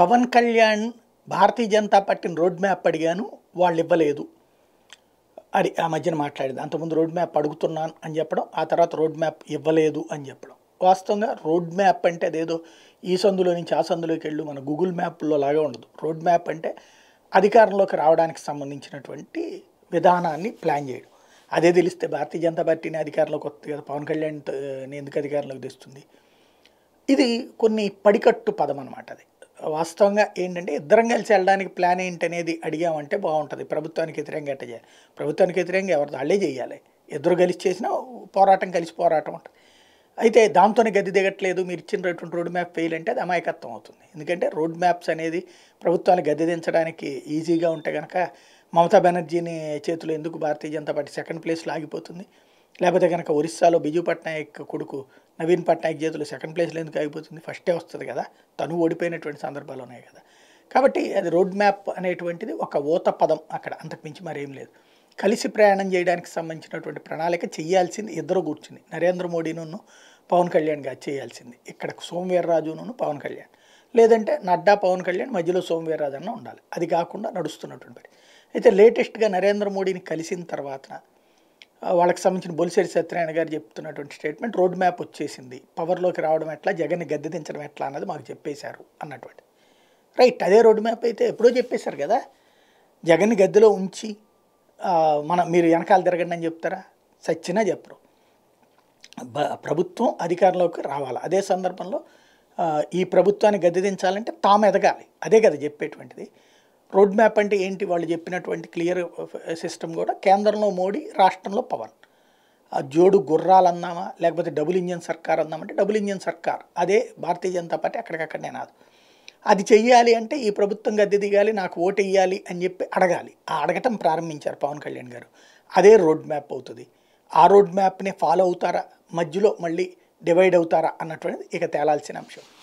పవన్ కళ్యాణ్ భారతీయ జనతా పార్టీని road map అడిగాను వాళ్ళు ఇవ్వలేదు అది ఆ మధ్యన మాట్లాడేది అంతకుముందు రోడ్ మ్యాప్ అడుగుతున్నాను అని చెప్పడం ఆ తర్వాత రోడ్ మ్యాప్ ఇవ్వలేదు అని చెప్పడం వాస్తవంగా రోడ్ మ్యాప్ అంటే అదేదో ఈ సందులో నుంచి ఆ సందులోకి వెళ్ళు మన గూగుల్ మ్యాప్లో లాగా ఉండదు రోడ్ మ్యాప్ అంటే అధికారంలోకి రావడానికి సంబంధించినటువంటి విధానాన్ని ప్లాన్ చేయడం అదే తెలిస్తే భారతీయ జనతా పార్టీని అధికారంలోకి వస్తుంది కదా పవన్ కళ్యాణ్ ఎందుకు అధికారంలోకి తెస్తుంది ఇది కొన్ని పడికట్టు పదం అనమాట అది వాస్తవంగా ఏంటంటే ఇద్దరం కలిసి వెళ్ళడానికి ప్లాన్ ఏంటనేది అడిగామంటే బాగుంటుంది ప్రభుత్వానికి వ్యతిరేకంగా ఎట్ట చేయాలి ప్రభుత్వానికి వ్యతిరేకంగా ఎవరిది వాళ్ళే చేయాలి ఇద్దరు కలిసి చేసినా పోరాటం కలిసి పోరాటం ఉంటుంది అయితే దాంతోనే గది దిగట్లేదు మీరు ఇచ్చినటువంటి రోడ్ మ్యాప్ ఫెయిల్ అంటే అది అమాయకత్వం అవుతుంది ఎందుకంటే రోడ్ మ్యాప్స్ అనేది ప్రభుత్వాన్ని గది దించడానికి ఈజీగా ఉంటే కనుక మమతా బెనర్జీని చేతులు ఎందుకు భారతీయ జనతా పార్టీ సెకండ్ ప్లేస్లో ఆగిపోతుంది లేకపోతే కనుక ఒరిస్సాలో బిజు పట్నాయక్ కొడుకు నవీన్ పట్నాయక్ చేతులు సెకండ్ ప్లేస్లో ఎందుకు అయిపోతుంది ఫస్టే వస్తుంది కదా తను ఓడిపోయినటువంటి సందర్భాలు ఉన్నాయి కదా కాబట్టి అది రోడ్ మ్యాప్ అనేటువంటిది ఒక ఓత పదం అక్కడ అంతకుమించి మరేం లేదు కలిసి ప్రయాణం చేయడానికి సంబంధించినటువంటి ప్రణాళిక చేయాల్సింది ఇద్దరు కూర్చుని నరేంద్ర మోడీను పవన్ కళ్యాణ్ గారు చేయాల్సింది ఇక్కడ సోమవీర్రాజును పవన్ కళ్యాణ్ లేదంటే నడ్డా పవన్ కళ్యాణ్ మధ్యలో సోమవీర్రాజు అన్న ఉండాలి అది కాకుండా నడుస్తున్నటువంటి అయితే లేటెస్ట్గా నరేంద్ర మోడీని కలిసిన తర్వాత వాళ్ళకి సంబంధించిన బొలిసేరి సత్యనారాయణ గారు చెప్తున్నటువంటి స్టేట్మెంట్ రోడ్ మ్యాప్ వచ్చేసింది పవర్లోకి రావడం ఎట్లా జగన్ని గద్దెదించడం ఎట్లా అన్నది మాకు చెప్పేశారు అన్నటువంటి రైట్ అదే రోడ్ మ్యాప్ అయితే ఎప్పుడో చెప్పేశారు కదా జగన్ని గద్దెలో ఉంచి మన మీరు వెనకాల తిరగండి అని చెప్తారా సచ్చినా చెప్పరు ప్రభుత్వం అధికారంలోకి రావాలి అదే సందర్భంలో ఈ ప్రభుత్వాన్ని గద్దెదించాలంటే తాము ఎదగాలి అదే కదా చెప్పేటువంటిది రోడ్ మ్యాప్ అంటే ఏంటి వాళ్ళు చెప్పినటువంటి క్లియర్ సిస్టమ్ కూడా కేంద్రంలో మోడీ రాష్ట్రంలో పవన్ ఆ జోడు గుర్రాలు అన్నామా లేకపోతే డబుల్ ఇంజన్ సర్కార్ అన్నామంటే డబుల్ ఇంజన్ సర్కార్ అదే భారతీయ జనతా పార్టీ అక్కడికక్కడనే నాదు అది చెయ్యాలి అంటే ఈ ప్రభుత్వం గద్దె దిగాలి నాకు ఓటు వేయాలి అని చెప్పి అడగాలి ఆ అడగటం ప్రారంభించారు పవన్ కళ్యాణ్ గారు అదే రోడ్ మ్యాప్ అవుతుంది ఆ రోడ్ మ్యాప్ని ఫాలో అవుతారా మధ్యలో మళ్ళీ డివైడ్ అవుతారా అన్నటువంటిది ఇక తేలాల్సిన అంశం